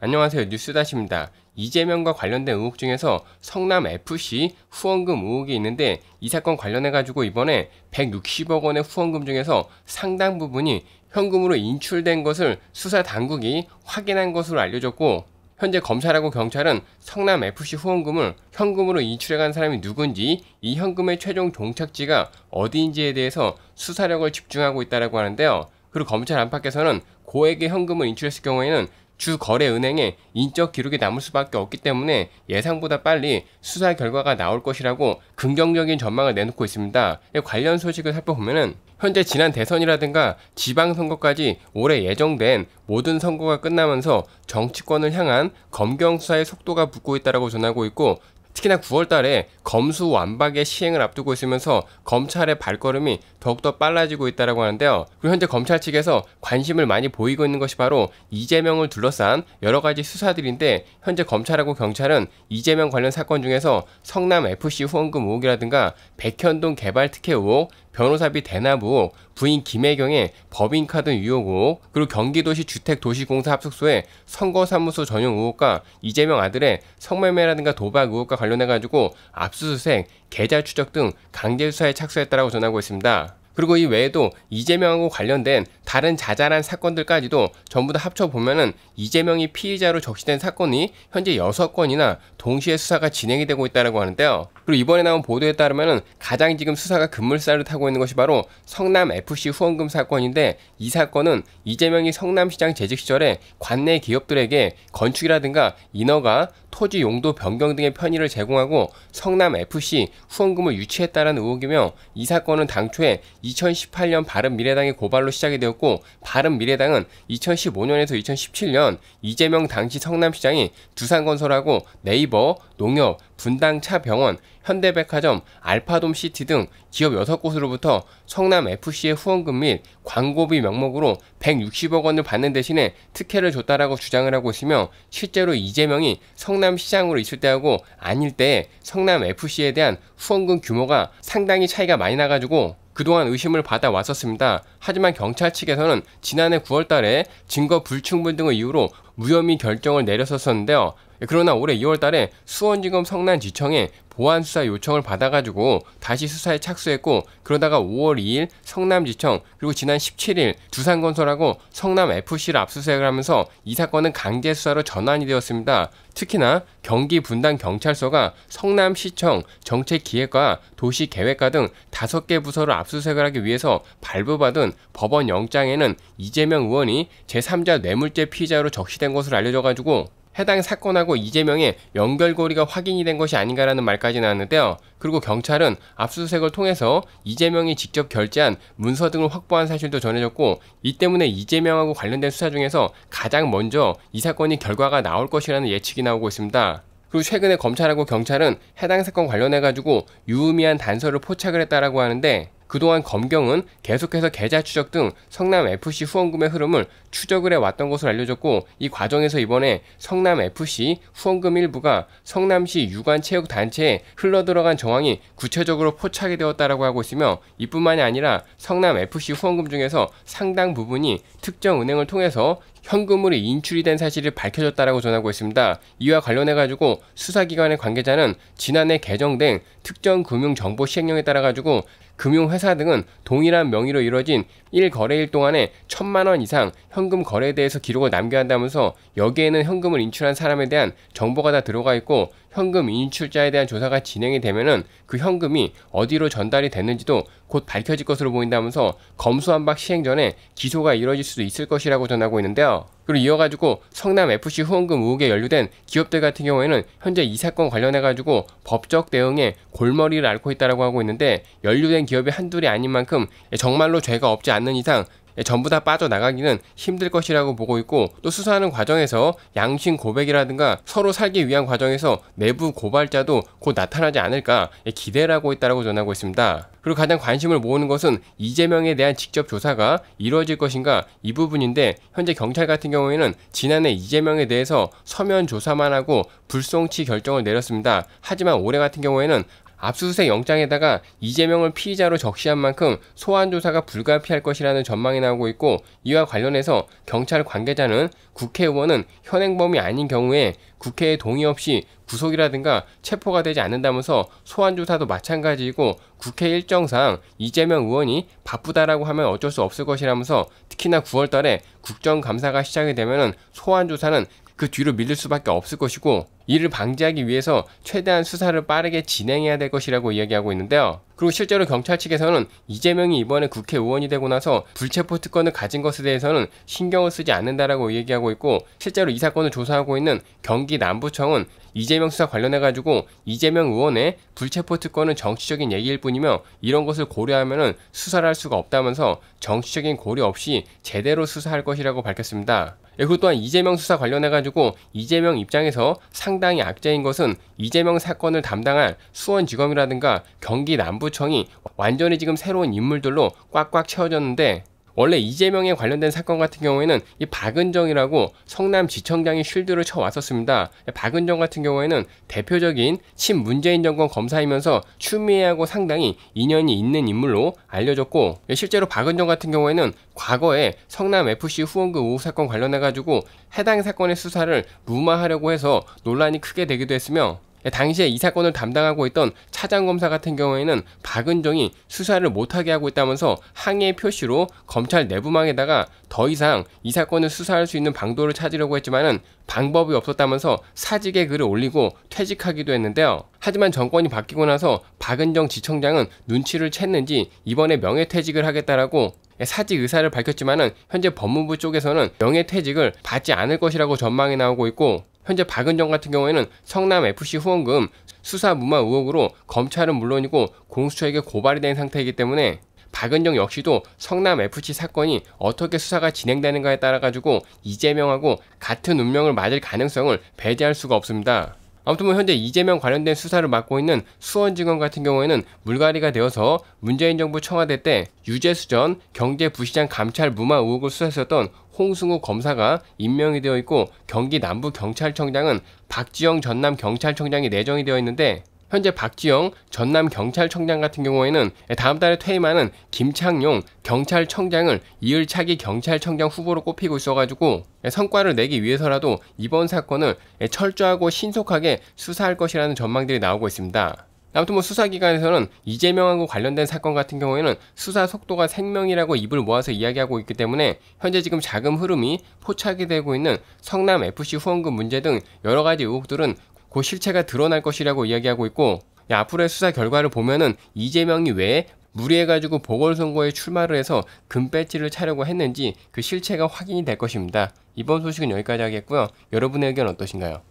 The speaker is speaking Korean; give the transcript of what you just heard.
안녕하세요. 뉴스다시입니다. 이재명과 관련된 의혹 중에서 성남 FC 후원금 의혹이 있는데 이 사건 관련해 가지고 이번에 160억 원의 후원금 중에서 상당 부분이 현금으로 인출된 것을 수사 당국이 확인한 것으로 알려졌고 현재 검찰하고 경찰은 성남 FC 후원금을 현금으로 인출해간 사람이 누군지 이 현금의 최종 종착지가 어디인지에 대해서 수사력을 집중하고 있다라고 하는데요. 그리고 검찰 안팎에서는 고액의 현금을 인출했을 경우에는 주 거래 은행에 인적 기록이 남을 수밖에 없기 때문에 예상보다 빨리 수사 결과가 나올 것이라고 긍정적인 전망을 내놓고 있습니다. 예, 관련 소식을 살펴보면은 현재 지난 대선이라든가 지방선거까지 올해 예정된 모든 선거가 끝나면서 정치권을 향한 검경 수사의 속도가 붙고 있다고 전하고 있고 특히나 9월 달에 검수 완박의 시행을 앞두고 있으면서 검찰의 발걸음이 더욱더 빨라지고 있다고 하는데요. 그리고 현재 검찰 측에서 관심을 많이 보이고 있는 것이 바로 이재명을 둘러싼 여러 가지 수사들인데 현재 검찰하고 경찰은 이재명 관련 사건 중에서 성남 FC 후원금 의혹이라든가 백현동 개발 특혜 의혹, 변호사비 대납후 부인 김혜경의 법인카드 유혹 의혹, 그리고 경기도시 주택도시공사 합숙소의 선거사무소 전용 의혹과 이재명 아들의 성매매라든가 도박 의혹과 관련해가지고 압수수색, 계좌 추적 등 강제수사에 착수했다라고 전하고 있습니다. 그리고 이 외에도 이재명하고 관련된 다른 자잘한 사건들까지도 전부 다 합쳐보면은 이재명이 피의자로 적시된 사건이 현재 6건이나 동시에 수사가 진행이 되고 있다고 하는데요. 그리고 이번에 나온 보도에 따르면 가장 지금 수사가 급물살을 타고 있는 것이 바로 성남FC 후원금 사건인데 이 사건은 이재명이 성남시장 재직 시절에 관내 기업들에게 건축이라든가 인허가, 토지 용도 변경 등의 편의를 제공하고 성남FC 후원금을 유치했다는 의혹이며 이 사건은 당초에 2018년 바른미래당의 고발로 시작이 되었고 바른미래당은 2015년에서 2017년 보면 이재명 당시 성남시장이 두산건설하고 네이버, 농협, 분당차 병원, 현대백화점, 알파돔 시티 등 기업 6곳으로부터 성남 FC의 후원금 및 광고비 명목으로 160억 원을 받는 대신에 특혜를 줬다라고 주장을 하고 있으며 실제로 이재명이 성남시장으로 있을 때하고 아닐 때 성남 FC에 대한 후원금 규모가 상당히 차이가 많이 나가지고 그동안 의심을 받아 왔었습니다. 하지만 경찰 측에서는 지난해 9월 달에 증거 불충분 등의 이유로 무혐의 결정을 내렸었는데요. 예, 그러나 올해 2월 달에 수원지검 성남지청에 보안수사 요청을 받아가지고 다시 수사에 착수했고 그러다가 5월 2일 성남지청 그리고 지난 17일 두산건설하고 성남FC를 압수수색을 하면서 이 사건은 강제수사로 전환이 되었습니다. 특히나 경기 분당 경찰서가 성남시청 정책기획과 도시계획과 등 5개 부서를 압수수색을 하기 위해서 발부받은 법원 영장에는 이재명 의원이 제3자 뇌물죄 피의자로 적시된 것으로 알려져 가지고 해당 사건하고 이재명의 연결고리가 확인이 된 것이 아닌가라는 말까지 나왔는데요. 그리고 경찰은 압수수색을 통해서 이재명이 직접 결제한 문서 등을 확보한 사실도 전해졌고 이 때문에 이재명하고 관련된 수사 중에서 가장 먼저 이 사건이 결과가 나올 것이라는 예측이 나오고 있습니다. 그리고 최근에 검찰하고 경찰은 해당 사건 관련해가지고 유의미한 단서를 포착을 했다라고 하는데 그동안 검경은 계속해서 계좌 추적 등 성남 FC 후원금의 흐름을 추적을 해왔던 것으로 알려졌고 이 과정에서 이번에 성남 FC 후원금 일부가 성남시 유관 체육 단체에 흘러들어간 정황이 구체적으로 포착이 되었다라고 하고 있으며 이뿐만이 아니라 성남 FC 후원금 중에서 상당 부분이 특정 은행을 통해서 현금으로 인출이 된 사실이 밝혀졌다라고 전하고 있습니다. 이와 관련해 가지고 수사기관의 관계자는 지난해 개정된 특정 금융 정보 시행령에 따라 가지고 금융회사 등은 동일한 명의로 이뤄진 1거래일 동안에 천만원 이상 현금 거래에 대해서 기록을 남겨야 한다면서 여기에는 현금을 인출한 사람에 대한 정보가 다 들어가 있고 현금 인출자에 대한 조사가 진행이 되면은 그 현금이 어디로 전달이 됐는지도 곧 밝혀질 것으로 보인다면서 검수한박 시행 전에 기소가 이뤄질 수도 있을 것이라고 전하고 있는데요. 그리고 이어가지고 성남 FC 후원금 의혹에 연루된 기업들 같은 경우에는 현재 이 사건 관련해가지고 법적 대응에 골머리를 앓고 있다라고 하고 있는데 연루된 기업이 한둘이 아닌 만큼 정말로 죄가 없지 않는 이상 예, 전부 다 빠져나가기는 힘들 것이라고 보고 있고 또 수사하는 과정에서 양심 고백이라든가 서로 살기 위한 과정에서 내부 고발자도 곧 나타나지 않을까 예, 기대를 하고 있다고 전하고 있습니다. 그리고 가장 관심을 모으는 것은 이재명에 대한 직접 조사가 이루어질 것인가 이 부분인데 현재 경찰 같은 경우에는 지난해 이재명에 대해서 서면 조사만 하고 불송치 결정을 내렸습니다. 하지만 올해 같은 경우에는 압수수색 영장에다가 이재명을 피의자로 적시한 만큼 소환 조사가 불가피할 것이라는 전망이 나오고 있고 이와 관련해서 경찰 관계자는 국회의원은 현행범이 아닌 경우에 국회의 동의 없이 구속이라든가 체포가 되지 않는다면서 소환 조사도 마찬가지이고 국회 일정상 이재명 의원이 바쁘다라고 하면 어쩔 수 없을 것이라면서 특히나 9월달에 국정감사가 시작이 되면은 소환 조사는 그 뒤로 밀릴 수밖에 없을 것이고 이를 방지하기 위해서 최대한 수사를 빠르게 진행해야 될 것이라고 이야기하고 있는데요. 그리고 실제로 경찰 측에서는 이재명이 이번에 국회의원이 되고 나서 불체포 특권을 가진 것에 대해서는 신경을 쓰지 않는다라고 얘기하고 있고 실제로 이 사건을 조사하고 있는 경기 남부청은 이재명 수사 관련해 가지고 이재명 의원의 불체포 특권은 정치적인 얘기일 뿐이며 이런 것을 고려하면 수사를 할 수가 없다면서 정치적인 고려 없이 제대로 수사할 것이라고 밝혔습니다. 예, 그리고 또한 이재명 수사 관련해가지고 이재명 입장에서 상당히 악재인 것은 이재명 사건을 담당한 수원지검이라든가 경기 남부 내부청이 완전히 지금 새로운 인물들로 꽉꽉 채워졌는데 원래 이재명에 관련된 사건 같은 경우에는 이 박은정이라고 성남지청장이 쉴드를 쳐왔었습니다. 박은정 같은 경우에는 대표적인 친문재인 정권 검사이면서 추미애하고 상당히 인연이 있는 인물로 알려졌고 실제로 박은정 같은 경우에는 과거에 성남FC 후원금 의호 사건 관련해가지고 해당 사건의 수사를 무마하려고 해서 논란이 크게 되기도 했으며 네, 당시에 이 사건을 담당하고 있던 차장검사 같은 경우에는 박은정이 수사를 못하게 하고 있다면서 항의 표시로 검찰 내부망에다가 더 이상 이 사건을 수사할 수 있는 방도를 찾으려고 했지만은 방법이 없었다면서 사직의 글을 올리고 퇴직하기도 했는데요. 하지만 정권이 바뀌고 나서 박은정 지청장은 눈치를 챘는지 이번에 명예퇴직을 하겠다라고 예, 사직 의사를 밝혔지만은 현재 법무부 쪽에서는 명예퇴직을 받지 않을 것이라고 전망이 나오고 있고 현재 박은정 같은 경우에는 성남 FC 후원금 수사 무마 의혹으로 검찰은 물론이고 공수처에게 고발이 된 상태이기 때문에 박은정 역시도 성남 FC 사건이 어떻게 수사가 진행되는가에 따라 가지고 이재명하고 같은 운명을 맞을 가능성을 배제할 수가 없습니다. 아무튼 뭐 현재 이재명 관련된 수사를 맡고 있는 수원지검 같은 경우에는 물갈이가 되어서 문재인 정부 청와대 때 유재수 전 경제부시장 감찰 무마 의혹을 수사했었던 홍승우 검사가 임명이 되어 있고 경기 남부 경찰청장은 박지영 전남 경찰청장이 내정이 되어 있는데 현재 박지영 전남 경찰청장 같은 경우에는 다음 달에 퇴임하는 김창용 경찰청장을 이을차기 경찰청장 후보로 꼽히고 있어가지고 성과를 내기 위해서라도 이번 사건을 철저하고 신속하게 수사할 것이라는 전망들이 나오고 있습니다. 아무튼 뭐 수사기관에서는 이재명하고 관련된 사건 같은 경우에는 수사 속도가 생명이라고 입을 모아서 이야기하고 있기 때문에 현재 지금 자금 흐름이 포착이 되고 있는 성남 FC 후원금 문제 등 여러 가지 의혹들은 곧 실체가 드러날 것이라고 이야기하고 있고 앞으로의 수사 결과를 보면은 이재명이 왜 무리해가지고 보궐선거에 출마를 해서 금배지를 차려고 했는지 그 실체가 확인이 될 것입니다. 이번 소식은 여기까지 하겠고요. 여러분의 의견 어떠신가요?